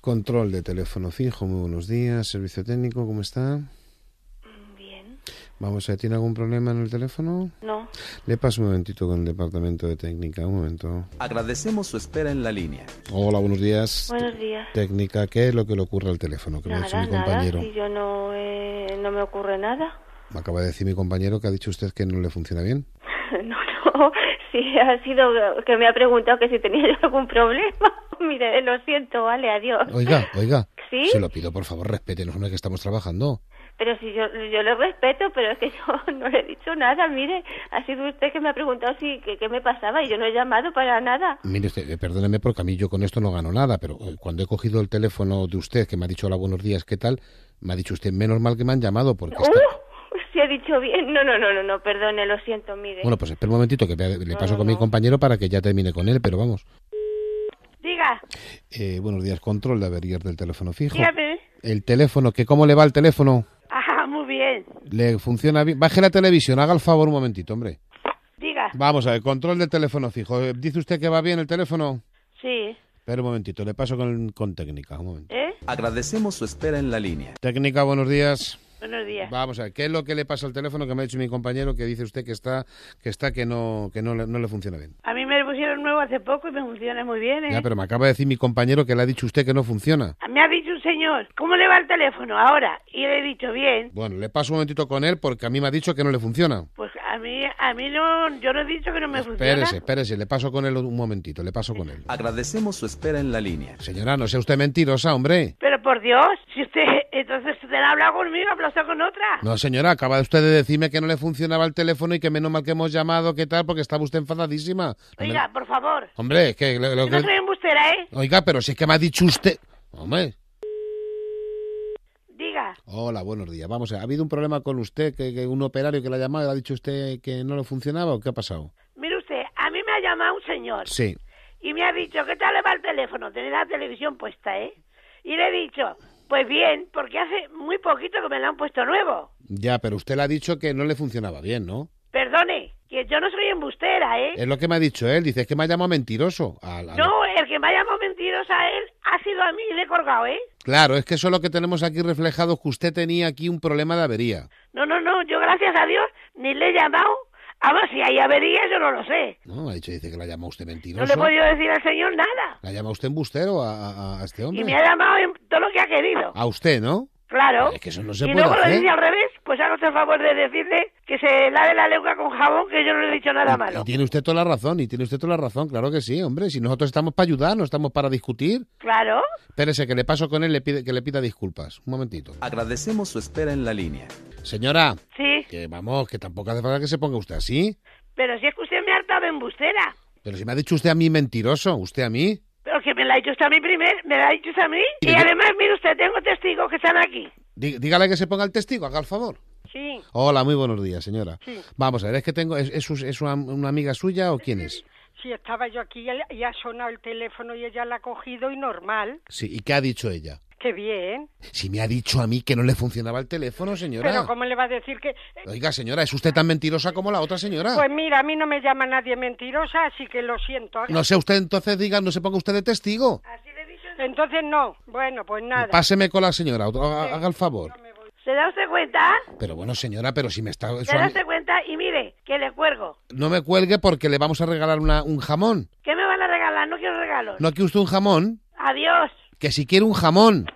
Control de teléfono fijo, muy buenos días. Servicio técnico, ¿cómo está? Mm, bien. Vamos a ver, ¿tiene algún problema en el teléfono? No. Le paso un momentito con el departamento de técnica, un momento. Agradecemos su espera en la línea. Hola, buenos días. Buenos días. Técnica, ¿qué es lo que le ocurre al teléfono? Que nada, me ha dicho mi compañero. yo no, eh, no me ocurre nada. Me acaba de decir mi compañero que ha dicho usted que no le funciona bien. no, no, sí, ha sido que me ha preguntado que si tenía algún problema. Mire, lo siento, vale, adiós. Oiga, oiga. ¿Sí? Se lo pido, por favor, respétenos es que estamos trabajando. Pero si yo, yo lo respeto, pero es que yo no le he dicho nada. Mire, ha sido usted que me ha preguntado si qué me pasaba y yo no he llamado para nada. Mire usted, eh, perdóneme porque a mí yo con esto no gano nada, pero eh, cuando he cogido el teléfono de usted que me ha dicho hola, buenos días, ¿qué tal? Me ha dicho usted, menos mal que me han llamado porque... Está... Uh, ha dicho bien. No, no, no, no, no, perdone, lo siento, mire. Bueno, pues espera un momentito que le paso con mi compañero para que ya termine con él, pero vamos. Eh, buenos días, control de averías del teléfono fijo. El teléfono, que ¿cómo le va el teléfono? Ah, muy bien. ¿Le funciona bien? Baje la televisión, haga el favor un momentito, hombre. Diga. Vamos a ver, control del teléfono fijo. Eh, ¿Dice usted que va bien el teléfono? Sí. Espera un momentito, le paso con, técnica, ¿Eh? Agradecemos su espera en la línea. Técnica, buenos días. Buenos días. Vamos a ver, ¿qué es lo que le pasa al teléfono que me ha dicho mi compañero que dice usted que está que está que no que no, le funciona bien? A mí me pusieron nuevo hace poco y me funciona muy bien, ¿eh? Ya, pero me acaba de decir mi compañero que le ha dicho usted que no funciona. Me ha dicho un señor, ¿cómo le va el teléfono ahora? Y le he dicho bien. Bueno, le paso un momentito con él porque a mí me ha dicho que no le funciona. Pues a mí a mí no yo no he dicho que no me funciona. Espérese, espérese, le paso con él un momentito, le paso con él. Agradecemos su espera en la línea. Señora, no sea usted mentirosa, hombre. Pero por Dios, si usted, entonces usted hablado conmigo, hablado con otra. No, señora, acaba de usted de decirme que no le funcionaba el teléfono y que menos mal que hemos llamado, ¿qué tal? Porque estaba usted enfadadísima. Oiga, por favor. Hombre, es que... Lo, que... no ¿eh? Oiga, pero si es que me ha dicho usted... Hombre... Diga. Hola, buenos días. Vamos, ¿ha habido un problema con usted? ¿Que, un operario que la ha llamado le ha dicho usted que no le funcionaba o qué ha pasado? Mire usted, a mí me ha llamado un señor. Sí. Y me ha dicho, ¿qué tal le va el teléfono? Tiene la televisión puesta, ¿eh? Y le he dicho, pues bien, porque hace muy poquito que me la han puesto nuevo. Ya, pero usted le ha dicho que no le funcionaba bien, ¿no? Perdone, que yo no soy embustera, ¿eh? Es lo que me ha dicho él, dice, es que me ha llamado mentiroso. A la... No, el que me ha llamado mentiroso a él ha sido a mí le he colgado, ¿eh? Claro, es que eso es lo que tenemos aquí reflejado, que usted tenía aquí un problema de avería. No, no, no, yo gracias a Dios ni le he llamado Vamos, si hay averías, yo no lo sé. No, ha dicho, dice que la llama usted mentiroso. No le he podido decir al señor nada. La llama usted embustero a, este hombre. Y me ha llamado todo lo que ha querido. A usted, ¿no? Claro. Es que eso no se y luego lo dice al revés, pues haga usted el favor de decirle que se lave la lengua con jabón, que yo no le he dicho nada malo. Y tiene usted toda la razón, y tiene usted toda la razón, claro que sí, hombre. Si nosotros estamos para ayudar, no estamos para discutir. Claro. Espérese, que le paso con él le pide, que le pida disculpas. Un momentito. Agradecemos su espera en la línea. Señora. Sí. Que vamos, que tampoco hace falta que se ponga usted así. Pero si es que usted me ha hartado embustera. Pero si me ha dicho usted a mí mentiroso, usted a mí. Pero que me la ha dicho usted a mí primero, me la ha dicho usted a mí. Y, además, mire usted, tengo testigos que están aquí. dígale que se ponga el testigo, haga el favor. Sí. Hola, muy buenos días, señora. Vamos a ver, es que tengo, ¿es, es, una, amiga suya o quién es? Sí, estaba yo aquí y ha sonado el teléfono y ella la ha cogido y normal. Sí, ¿y qué ha dicho ella? Qué bien. Si me ha dicho a mí que no le funcionaba el teléfono, señora. Pero ¿cómo le va a decir que...? Eh? Oiga, señora, ¿es usted tan mentirosa como la otra señora? Pues mira, a mí no me llama nadie mentirosa, así que lo siento. ¿eh? No sé, usted entonces diga, no se ponga usted de testigo. Así le Entonces no. Bueno, pues nada. Páseme con la señora, haga el favor. ¿Se da usted cuenta? Pero bueno, señora, pero si me está... ¿Se da usted cuenta? Y mire, que le cuelgo. No me cuelgue porque le vamos a regalar un jamón. ¿Qué me van a regalar? No quiero regalos. ¿No quiere usted un jamón? Adiós que si quiere un jamón,